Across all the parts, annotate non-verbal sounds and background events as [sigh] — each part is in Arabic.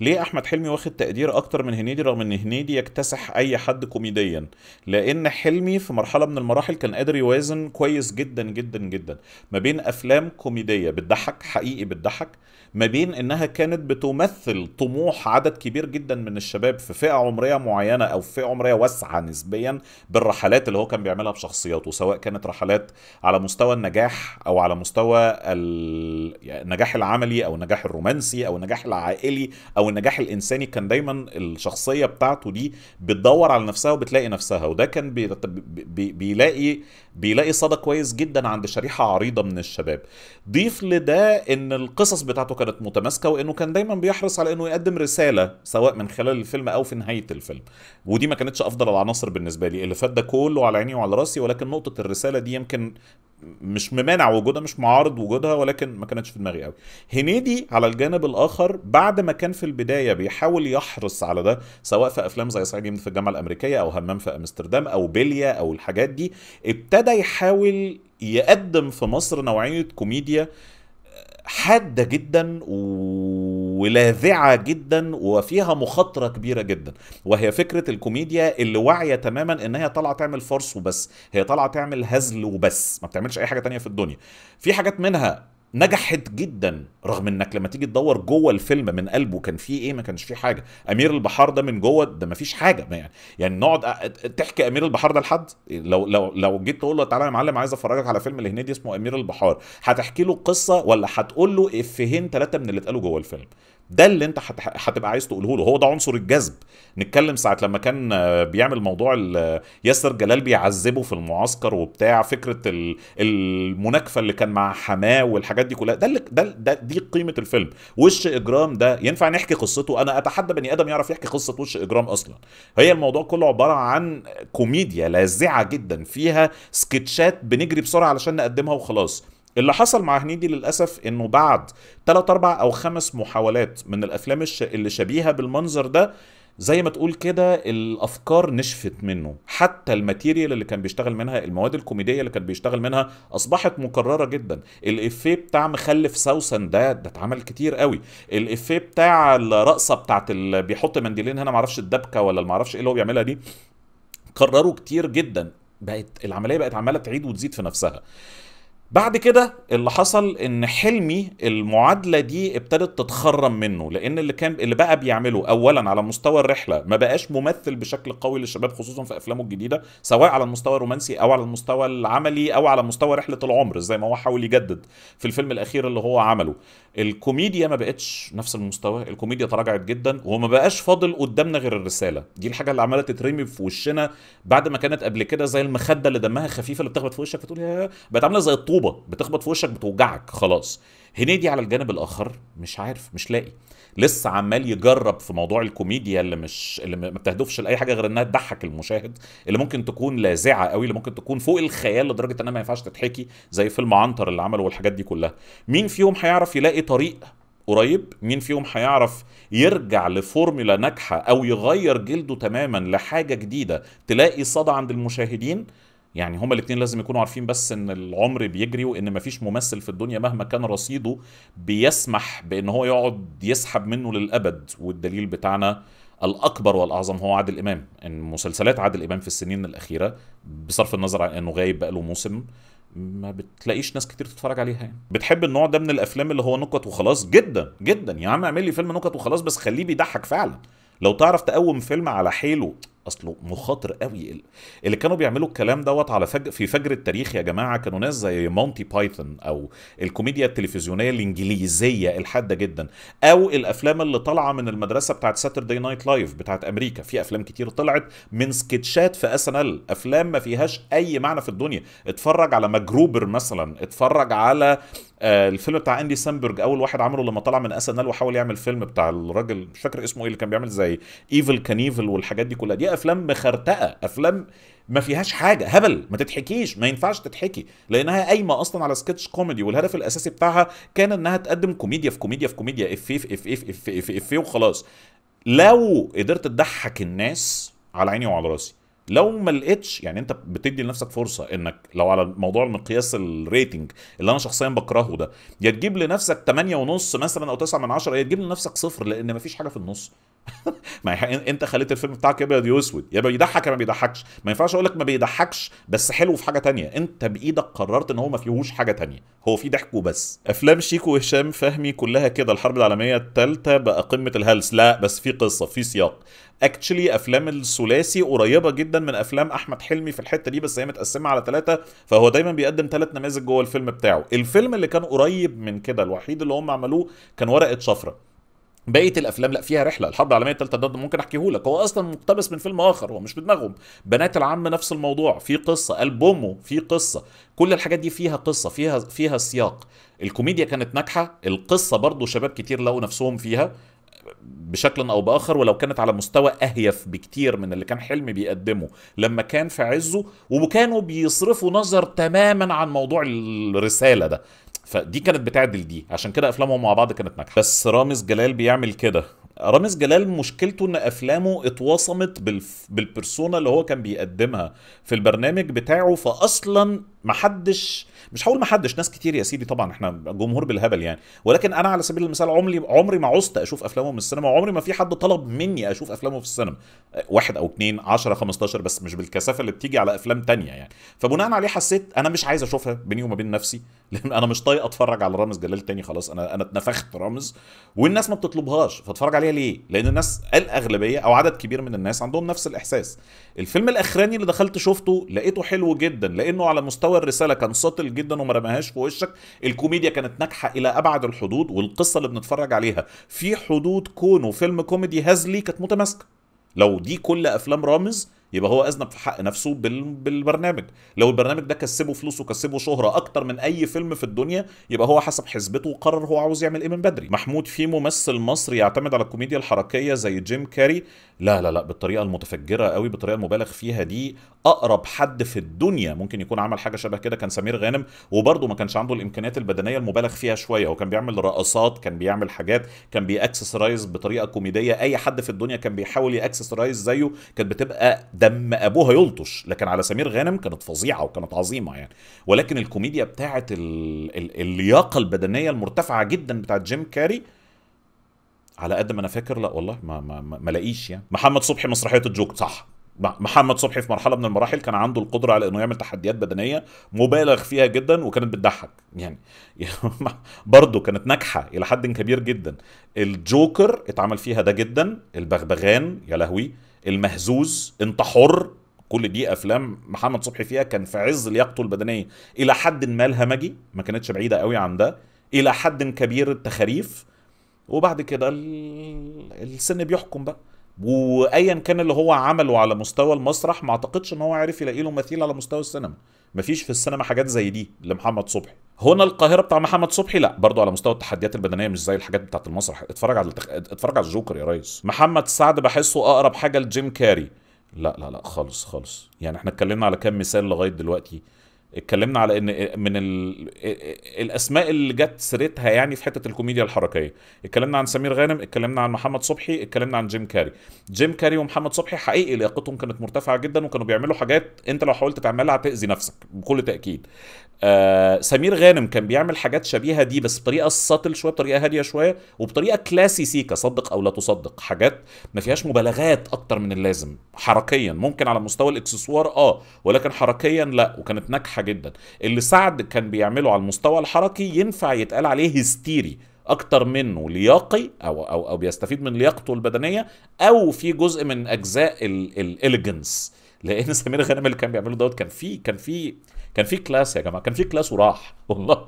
ليه احمد حلمي واخد تقدير اكتر من هنيدي رغم ان هنيدي يكتسح اي حد كوميديا لان حلمي في مرحله من المراحل كان قادر يوازن كويس جدا جدا جدا ما بين افلام كوميديه بتضحك حقيقي بتضحك ما بين انها كانت بتمثل طموح عدد كبير جدا من الشباب في فئه عمريه معينه او في فئه عمريه واسعه نسبيا بالرحلات اللي هو كان بيعملها بشخصياته سواء كانت رحلات على مستوى النجاح او على مستوى يعني النجاح العملي او النجاح الرومانسي او النجاح العائلي او او النجاح الانساني كان دايما الشخصيه بتاعته دي بتدور على نفسها وبتلاقي نفسها وده كان بي بي بيلاقي بيلاقي صدى كويس جدا عند شريحه عريضه من الشباب ضيف لده ان القصص بتاعته كانت متماسكه وانه كان دايما بيحرص على انه يقدم رساله سواء من خلال الفيلم او في نهايه الفيلم ودي ما كانتش افضل العناصر بالنسبه لي اللي فات ده كله على عيني وعلى راسي ولكن نقطه الرساله دي يمكن مش ممانع وجودها مش معارض وجودها ولكن ما كانتش في دماغي قوي هنيدي على الجانب الاخر بعد ما كان في البدايه بيحاول يحرص على ده سواء في افلام زي صعيدي في الجامعه الامريكيه او همام في امستردام او بيليا او الحاجات دي ابتدى يحاول يقدم في مصر نوعيه كوميديا آه حاده جدا ولاذعه جدا وفيها مخاطره كبيره جدا وهي فكره الكوميديا اللي واعيه تماما ان هي طالعه تعمل فرص وبس هي طالعه تعمل هزل وبس ما بتعملش اي حاجه تانية في الدنيا في حاجات منها نجحت جدا رغم انك لما تيجي تدور جوه الفيلم من قلبه كان فيه ايه ما كانش فيه حاجه امير البحار ده من جوه ده ما فيش حاجه ما يعني يعني نقعد تحكي امير البحار ده لحد لو لو لو جيت تقول له تعالى يا معلم عايز افرجك على فيلم الهندي اسمه امير البحار هتحكي له قصه ولا هتقول له افهين ثلاثه من اللي اتقالوا جوه الفيلم ده اللي انت هتبقى عايز تقوله له هو ده عنصر الجذب نتكلم ساعه لما كان بيعمل موضوع ياسر جلال بيعذبه في المعسكر وبتاع فكره المناكفه اللي كان مع حماه والحاجات دي كلها ده اللي ده, ده دي قيمه الفيلم وش اجرام ده ينفع نحكي قصته انا اتحدى بني ادم يعرف يحكي قصه وش اجرام اصلا هي الموضوع كله عباره عن كوميديا لاذعه جدا فيها سكتشات بنجري بسرعه علشان نقدمها وخلاص اللي حصل مع هنيدي للاسف انه بعد ثلاث أربع او خمس محاولات من الافلام اللي شبيهه بالمنظر ده زي ما تقول كده الافكار نشفت منه حتى الماتيريال اللي كان بيشتغل منها المواد الكوميديه اللي كان بيشتغل منها اصبحت مكرره جدا الافيه بتاع مخلف سوسن ده ده اتعمل كتير قوي الافيه بتاع الرقصه بتاعت اللي بيحط منديلين هنا معرفش الدبكه ولا معرفش ايه اللي هو بيعملها دي كرروا كتير جدا بقت العمليه بقت عماله تعيد وتزيد في نفسها بعد كده اللي حصل ان حلمي المعادله دي ابتدت تتخرم منه لان اللي كان اللي بقى بيعمله اولا على مستوى الرحله ما بقاش ممثل بشكل قوي للشباب خصوصا في افلامه الجديده سواء على المستوى الرومانسي او على المستوى العملي او على مستوى رحله العمر زي ما هو حاول يجدد في الفيلم الاخير اللي هو عمله الكوميديا ما بقتش نفس المستوى الكوميديا تراجعت جدا وما بقاش فاضل قدامنا غير الرساله دي الحاجه اللي عماله تترمي في وشنا بعد ما كانت قبل كده زي المخده اللي دمها خفيفه اللي بتخبط في وشك فتقول يا بقت عامله زي الطول صعوبه بتخبط في وشك بتوجعك خلاص هنيدي على الجانب الاخر مش عارف مش لاقي لسه عمال يجرب في موضوع الكوميديا اللي مش اللي ما بتهدفش لاي حاجه غير انها تضحك المشاهد اللي ممكن تكون لاذعه قوي اللي ممكن تكون فوق الخيال لدرجه انها ما ينفعش تتحكي زي فيلم عنتر اللي عمله والحاجات دي كلها مين فيهم هيعرف يلاقي طريق قريب مين فيهم هيعرف يرجع لفورمولا ناجحه او يغير جلده تماما لحاجه جديده تلاقي صدى عند المشاهدين يعني هما الاثنين لازم يكونوا عارفين بس ان العمر بيجري وان مفيش ممثل في الدنيا مهما كان رصيده بيسمح بان هو يقعد يسحب منه للابد والدليل بتاعنا الاكبر والاعظم هو عادل امام ان مسلسلات عادل امام في السنين الاخيره بصرف النظر عن انه غايب بقاله موسم ما بتلاقيش ناس كتير تتفرج عليها يعني بتحب النوع ده من الافلام اللي هو نكت وخلاص جدا جدا يا عم اعمل لي فيلم نكت وخلاص بس خليه بيضحك فعلا لو تعرف تقوم فيلم على حيله اصله مخاطر قوي اللي كانوا بيعملوا الكلام دوت على فج... في فجر التاريخ يا جماعه كانوا ناس زي مونتي بايثون او الكوميديا التلفزيونيه الانجليزيه الحاده جدا او الافلام اللي طالعه من المدرسه بتاعت ساتردي نايت لايف بتاعت امريكا في افلام كتير طلعت من سكتشات في اس ان ال افلام ما فيهاش اي معنى في الدنيا اتفرج على مجروبر مثلا اتفرج على آه، الفيلم بتاع اندي سامبرج اول واحد عمله لما طلع من اس ان ال وحاول يعمل فيلم بتاع الراجل مش فاكر اسمه ايه اللي كان بيعمل زي ايفل كانيفل والحاجات دي كلها دي افلام مخرتقه افلام ما فيهاش حاجه هبل ما تتحكيش ما ينفعش تتحكي لانها قايمه اصلا على سكتش كوميدي والهدف الاساسي بتاعها كان انها تقدم كوميديا في كوميديا في كوميديا افيه في افيه في افيه في افيه وخلاص لو قدرت تضحك الناس على عيني وعلى راسي لو ما لقيتش يعني انت بتدي لنفسك فرصه انك لو على موضوع المقياس الريتنج اللي انا شخصيا بكرهه ده يا تجيب لنفسك 8 ونص مثلا او 9 من 10 يا تجيب لنفسك صفر لان مفيش حاجه في النص [laughs] ما انت خليت الفيلم بتاعك ابيض واسود يا بيضحك يا ما بيضحكش ما ينفعش اقول لك ما بيضحكش بس حلو في حاجه تانية انت بايدك قررت ان هو ما فيهوش حاجه تانية هو فيه ضحك وبس افلام شيكو وهشام فهمي كلها كده الحرب العالميه الثالثه بقى قمه الهلس لا بس في قصه في سياق اكتشلي افلام الثلاثي قريبه جدا من افلام احمد حلمي في الحته دي بس هي متقسمه على ثلاثه فهو دايما بيقدم ثلاث نماذج جوه الفيلم بتاعه الفيلم اللي كان قريب من كده الوحيد اللي هم عملوه كان ورقه شفره بقيه الافلام لا فيها رحله الحرب العالميه الثالثه ده ممكن احكيه لك هو اصلا مقتبس من فيلم اخر هو مش في دماغهم بنات العم نفس الموضوع في قصه البومه في قصه كل الحاجات دي فيها قصه فيها فيها سياق الكوميديا كانت ناجحه القصه برضو شباب كتير لقوا نفسهم فيها بشكل او باخر ولو كانت على مستوى اهيف بكتير من اللي كان حلمي بيقدمه لما كان في عزه وكانوا بيصرفوا نظر تماما عن موضوع الرساله ده فدي كانت بتعدل دي عشان كده افلامهم مع بعض كانت ناجحه بس رامز جلال بيعمل كده رامز جلال مشكلته ان افلامه اتوصمت بالف... بالبرسونا اللي هو كان بيقدمها في البرنامج بتاعه فاصلا محدش مش هقول محدش ناس كتير يا سيدي طبعا احنا جمهور بالهبل يعني ولكن انا على سبيل المثال عمري عمري ما عزت اشوف افلامه من السينما وعمري ما في حد طلب مني اشوف افلامه في السينما واحد او اتنين 10 15 بس مش بالكثافه اللي بتيجي على افلام تانية يعني فبناء عليه حسيت انا مش عايز اشوفها بيني وما بين نفسي [laughs] لان انا مش طايق اتفرج على رامز جلال تاني خلاص انا انا اتنفخت رامز والناس ما بتطلبهاش فاتفرج عليه عاليه ليه لان الناس الاغلبيه او عدد كبير من الناس عندهم نفس الاحساس الفيلم الاخراني اللي دخلت شفته لقيته حلو جدا لانه على مستوى الرساله كان سطل جدا وما رماهاش في وشك الكوميديا كانت ناجحه الى ابعد الحدود والقصه اللي بنتفرج عليها في حدود كونه فيلم كوميدي هزلي كانت متماسكه لو دي كل افلام رامز يبقى هو اذنب في حق نفسه بالبرنامج لو البرنامج ده كسبه فلوس وكسبه شهره اكتر من اي فيلم في الدنيا يبقى هو حسب حسبته وقرر هو عاوز يعمل ايه من بدري محمود في ممثل مصري يعتمد على الكوميديا الحركيه زي جيم كاري لا لا لا بالطريقه المتفجره قوي بالطريقه المبالغ فيها دي اقرب حد في الدنيا ممكن يكون عمل حاجه شبه كده كان سمير غانم وبرده ما كانش عنده الامكانيات البدنيه المبالغ فيها شويه وكان بيعمل رقصات كان بيعمل حاجات كان بيأكسسرايز بطريقه كوميديه اي حد في الدنيا كان بيحاول يأكسسرايز زيه كانت بتبقى دم ابوها يلطش لكن على سمير غانم كانت فظيعه وكانت عظيمه يعني ولكن الكوميديا بتاعه اللياقه البدنيه المرتفعه جدا بتاعه جيم كاري على قد ما انا فاكر لا والله ما ما ما لاقيش يعني محمد صبحي مسرحيه الجوك صح محمد صبحي في مرحله من المراحل كان عنده القدره على انه يعمل تحديات بدنيه مبالغ فيها جدا وكانت بتضحك يعني [laughs] برضه كانت ناجحه الى حد كبير جدا الجوكر اتعمل فيها ده جدا البغبغان يا لهوي المهزوز انت حر كل دي افلام محمد صبحي فيها كان في عز لياقته البدنيه الى حد ما الهمجي ما كانتش بعيده قوي عن ده الى حد كبير التخاريف وبعد كده السن بيحكم بقى وايا كان اللي هو عمله على مستوى المسرح ما اعتقدش ان هو عرف يلاقي له مثيل على مستوى السينما مفيش في السينما حاجات زي دي لمحمد صبحي هنا القاهره بتاع محمد صبحي لا برضه على مستوى التحديات البدنيه مش زي الحاجات بتاعه المسرح اتفرج على التخ... اتفرج على الجوكر يا ريس محمد سعد بحسه اقرب حاجه لجيم كاري لا لا لا خالص خالص يعني احنا اتكلمنا على كام مثال لغايه دلوقتي اتكلمنا على ان من ال... الاسماء اللي جت سيرتها يعني في حته الكوميديا الحركيه اتكلمنا عن سمير غانم اتكلمنا عن محمد صبحي اتكلمنا عن جيم كاري جيم كاري ومحمد صبحي حقيقي لياقتهم كانت مرتفعه جدا وكانوا بيعملوا حاجات انت لو حاولت تعملها هتاذي نفسك بكل تاكيد آه سمير غانم كان بيعمل حاجات شبيهه دي بس بطريقه ساتل شويه بطريقه هاديه شويه وبطريقه كلاسي سيكا صدق او لا تصدق حاجات ما فيهاش مبالغات اكتر من اللازم حركيا ممكن على مستوى الاكسسوار اه ولكن حركيا لا وكانت ناجحه جدا اللي سعد كان بيعمله على المستوى الحركي ينفع يتقال عليه هستيري اكتر منه لياقي او او او بيستفيد من لياقته البدنيه او في جزء من اجزاء الاليجنس ال لان سمير غانم اللي كان بيعمله دوت كان في كان في كان في كلاس يا جماعه كان في كلاس وراح [laughs] والله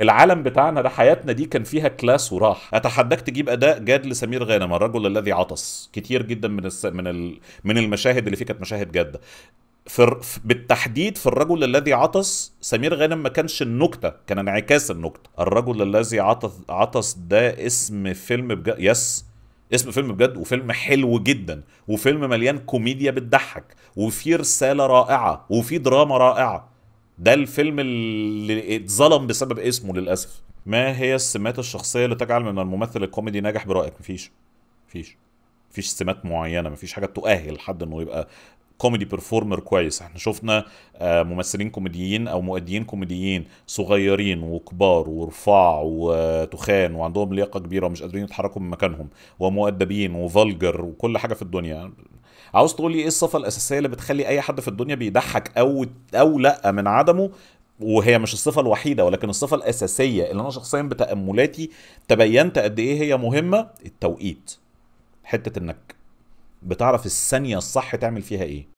العالم بتاعنا ده حياتنا دي كان فيها كلاس وراح اتحداك تجيب اداء جاد لسمير غانم الرجل الذي عطس كتير جدا من الس... من ال... من المشاهد اللي فيه كانت مشاهد جاده في بالتحديد في الرجل الذي عطس سمير غانم ما كانش النكته كان انعكاس النكته الرجل الذي عطس عطس ده اسم فيلم بجد يس اسم فيلم بجد وفيلم حلو جدا وفيلم مليان كوميديا بتضحك وفي رساله رائعه وفي دراما رائعه ده الفيلم اللي اتظلم بسبب اسمه للاسف ما هي السمات الشخصيه اللي تجعل من الممثل الكوميدي ناجح برايك مفيش مفيش مفيش سمات معينه مفيش حاجه تؤهل حد انه يبقى كوميدي بيرفورمر كويس احنا شفنا آه، ممثلين كوميديين او مؤديين كوميديين صغيرين وكبار ورفاع وتخان وعندهم لياقه كبيره ومش قادرين يتحركوا من مكانهم ومؤدبين وفلجر وكل حاجه في الدنيا عاوز تقول لي ايه الصفه الاساسيه اللي بتخلي اي حد في الدنيا بيضحك او او لا من عدمه وهي مش الصفه الوحيده ولكن الصفه الاساسيه اللي انا شخصيا بتاملاتي تبينت قد ايه هي مهمه التوقيت حته انك بتعرف الثانيه الصح تعمل فيها ايه